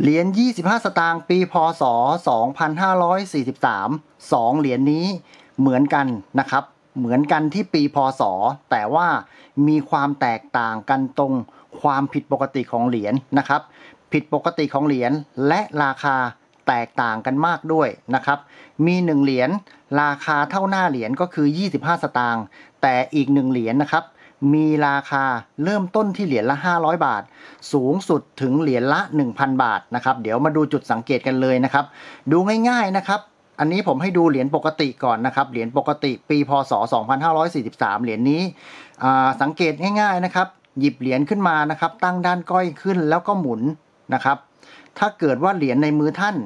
เหรียญ 25 สตางค์ ปี พศ 2543 2 เหรียญนนี้เหมือนกันนะครับ เหมือนกันที่ปี พศ แต่ว่ามีความแตกต่างกันตรงความผิดปกติของเหรียญนนะครับ ผิดปกติของเหรียญและราคาแตกต่างกันมากด้วยนะครับ มี 1 เหรียญราคาเท่าหน้าเหรียญก็คือ 25 สตางค์ แต่อีก 1 เหรียญนนะครับมีราคาเริ่มต้นที่เหรียญละ 500 บาท สูงสุดถึงเหรียญละ 1,000 บาทนะครับ เดี๋ยวมาดูจุดสังเกตกันเลยนะครับ ดูง่ายๆนะครับ อันนี้ผมให้ดูเหรียญปกติก่อนนะครับเหรียญปกติปีพศ2543 เหรียญนี้ สังเกตง่าย ๆนะครับ หยิบเหรียญขึ้นมานะครับ ตั้งด้านก้อยขึ้นแล้วก็หมุนนะครับ ถ้าเกิดว่าเหรียญในมือท่าน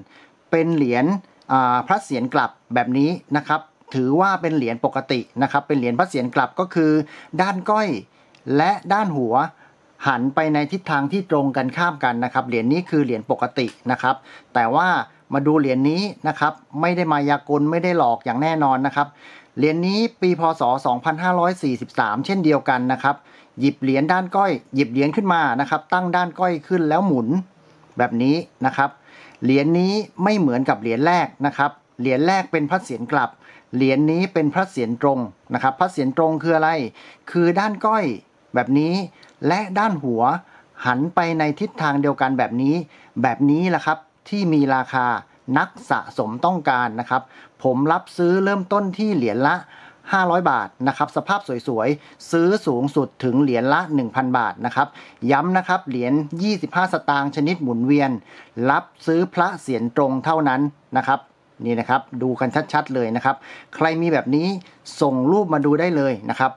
เป็นเหรียญพระเศียรกลับแบบนี้นะครับถือว่าเป็นเหรียญปกตินะครับ เป็นเหรียญพระเศียรกลับก็คือ ด้านก้อยและด้านหัว หันไปในทิศทางที่ตรงกันข้ามกันนะครับ เหรียญนี้คือเหรียญปกตินะครับ แต่ว่ามาดูเหรียญนี้นะครับ ไม่ได้มายากลไม่ได้หลอกอย่างแน่นอนนะครับเหรียญนี้ปีพศ 2543 เช่นเดียวกันนะครับ หยิบเหรียญด้านก้อยหยิบเหรียญขึ้นมานะครับ ตั้งด้านก้อยขึ้นแล้วหมุนแบบนี้นะครับเหรียญนี้ไม่เหมือนกับเหรียญแรกนะครับเหรียญแรกเป็นพระเศียรกลับ เหรียญนี้เป็นพระเศียรตรงนะครับ พระเศียรตรงคืออะไร คือด้านก้อยแบบนี้ และด้านหัว หันไปในทิศทางเดียวกันแบบนี้ แบบนี้แหละครับที่มีราคานักสะสมต้องการนะครับ ผมรับซื้อเริ่มต้นที่เหรียญละ 500 บาทนะครับ สภาพสวยๆ ซื้อสูงสุดถึงเหรียญละ 1,000 บาทนะครับ ย้ำนะครับเหรียญ25 สตางค์ชนิดหมุนเวียน รับซื้อพระเสียรตรงเท่านั้นนะครับนี่นะครับ ดูกันชัด ๆ เลยนะครับ ใครมีแบบนี้ ส่งรูปมาดูได้เลยนะครับ